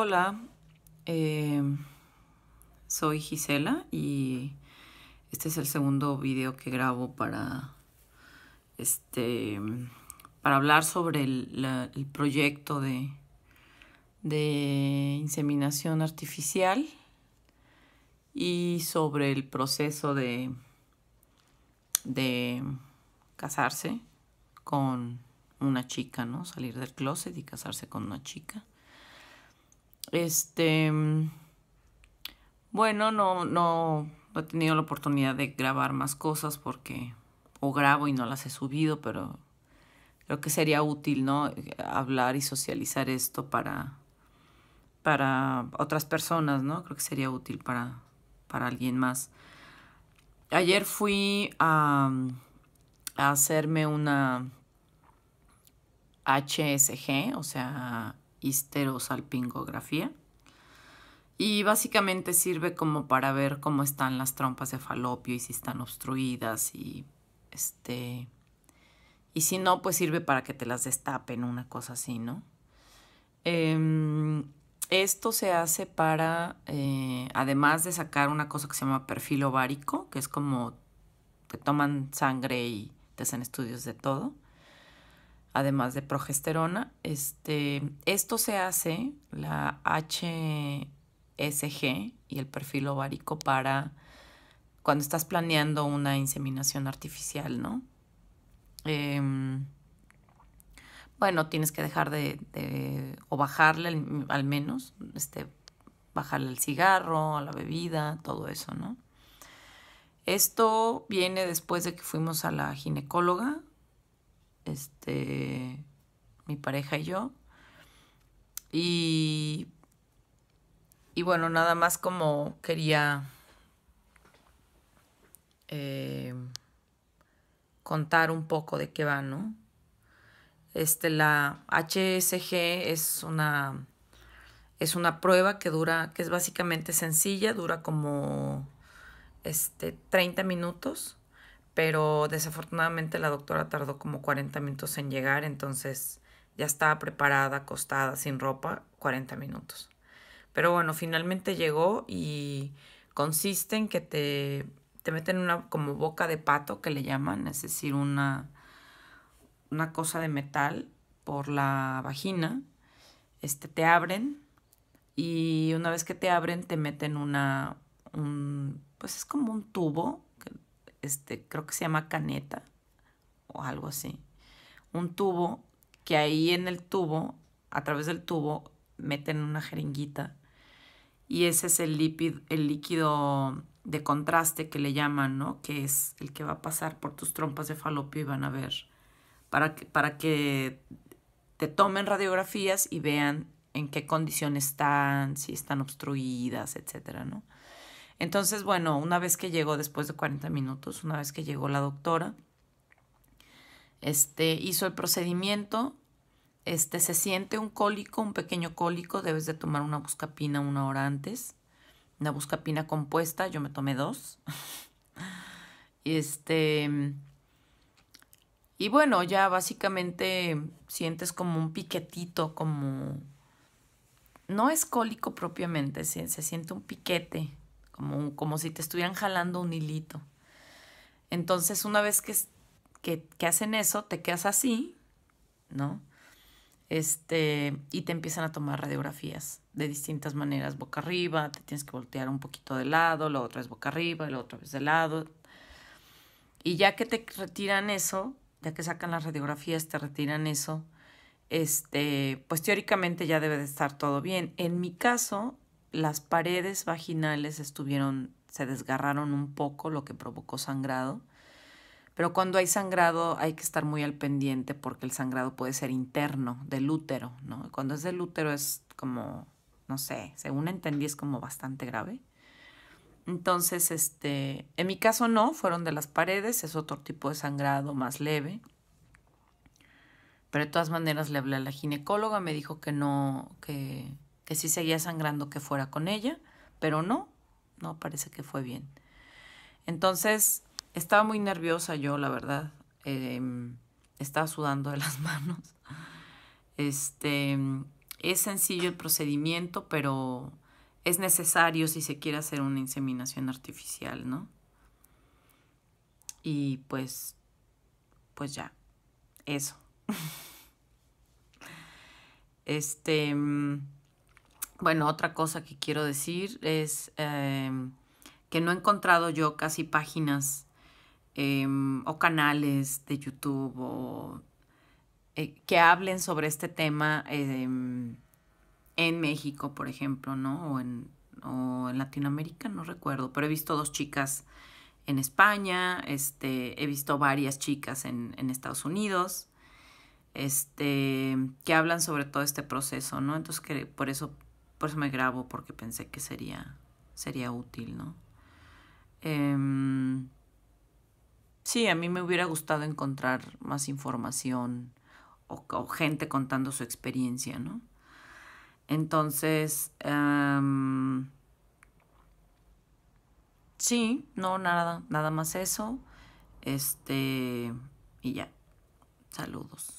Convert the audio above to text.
Hola, eh, soy Gisela y este es el segundo video que grabo para, este, para hablar sobre el, proyecto de, de inseminación artificial y sobre el proceso de, de casarse con una chica, ¿no? Salir del closet y casarse con una chica. Este. Bueno, no, no, he tenido la oportunidad de grabar más cosas porque. O grabo y no las he subido, pero creo que sería útil, ¿no? Hablar y socializar esto para, para otras personas, ¿no? Creo que sería útil para, para alguien más. Ayer fui a hacerme una HSG, o sea, histerosalpingografía y básicamente sirve como para ver cómo están las trompas de falopio y si están obstruidas y este y si no pues sirve para que te las destapen una cosa así no em, esto se hace para eh, además de sacar una cosa que se llama perfil ovárico que es como te toman sangre y te hacen estudios de todo además de progesterona. Este, esto se hace, la HSG y el perfil ovárico para cuando estás planeando una inseminación artificial, ¿no? Em, bueno, tienes que dejar de, o bajarle al menos, este, bajarle al cigarro, a la bebida, todo eso, ¿no? Esto viene después de que fuimos a la ginecóloga este, mi pareja y yo. Y, y bueno, nada más como quería eh, contar un poco de qué va, ¿no? Este, la HSG es una, es una prueba que dura, que es básicamente sencilla, dura como este, 30 minutos pero desafortunadamente la doctora tardó como 40 minutos en llegar, entonces ya estaba preparada, acostada, sin ropa, 40 minutos. Pero bueno, finalmente llegó y consiste en que te, te meten una como boca de pato que le llaman, es decir, una, una cosa de metal por la vagina, este, te abren y una vez que te abren te meten una, un, pues es como un tubo este, creo que se llama caneta o algo así. Un tubo que ahí en el tubo, a través del tubo, meten una jeringuita. Y ese es el, el líquido de contraste que le llaman, ¿no? Que es el que va a pasar por tus trompas de falopio y van a ver. Para que, para que te tomen radiografías y vean en qué condición están, si están obstruidas, etcétera, ¿no? Entonces, bueno, una vez que llegó, después de 40 minutos, una vez que llegó la doctora, este, hizo el procedimiento, este, se siente un cólico, un pequeño cólico, debes de tomar una buscapina una hora antes, una buscapina compuesta, yo me tomé dos. y este, y bueno, ya básicamente sientes como un piquetito, como... No es cólico propiamente, se, se siente un piquete como, si te estuvieran jalando un hilito. Entonces, una vez que, que, hacen eso, te quedas así, ¿no? Este, y te empiezan a tomar radiografías de distintas maneras, boca arriba, te tienes que voltear un poquito de lado, la otra es boca arriba, la otra vez de lado. Y ya que te retiran eso, ya que sacan las radiografías, te retiran eso, este, pues teóricamente ya debe de estar todo bien. En mi caso, las paredes vaginales estuvieron, se desgarraron un poco, lo que provocó sangrado. Pero cuando hay sangrado hay que estar muy al pendiente porque el sangrado puede ser interno, del útero, ¿no? Cuando es del útero es como, no sé, según entendí es como bastante grave. Entonces, este, en mi caso no, fueron de las paredes, es otro tipo de sangrado más leve. Pero de todas maneras le hablé a la ginecóloga, me dijo que no, que, que sí seguía sangrando que fuera con ella, pero no, no parece que fue bien. Entonces, estaba muy nerviosa yo, la verdad. Em, estaba sudando de las manos. Este, es sencillo el procedimiento, pero es necesario si se quiere hacer una inseminación artificial, ¿no? Y pues, pues ya, eso. este... Em, bueno, otra cosa que quiero decir es em, que no he encontrado yo casi páginas em, o canales de YouTube eh, que hablen sobre este tema em, en México, por ejemplo, ¿no? O en, Latinoamérica, no recuerdo, pero he visto dos chicas en España, este, he visto varias chicas en, en Estados Unidos, este, que hablan sobre todo este proceso, ¿no? Entonces, que por eso por eso me grabo, porque pensé que sería, sería útil, ¿no? Em, sí, a mí me hubiera gustado encontrar más información o, gente contando su experiencia, ¿no? Entonces, em, sí, no, nada, nada más eso. Este, y ya. Saludos.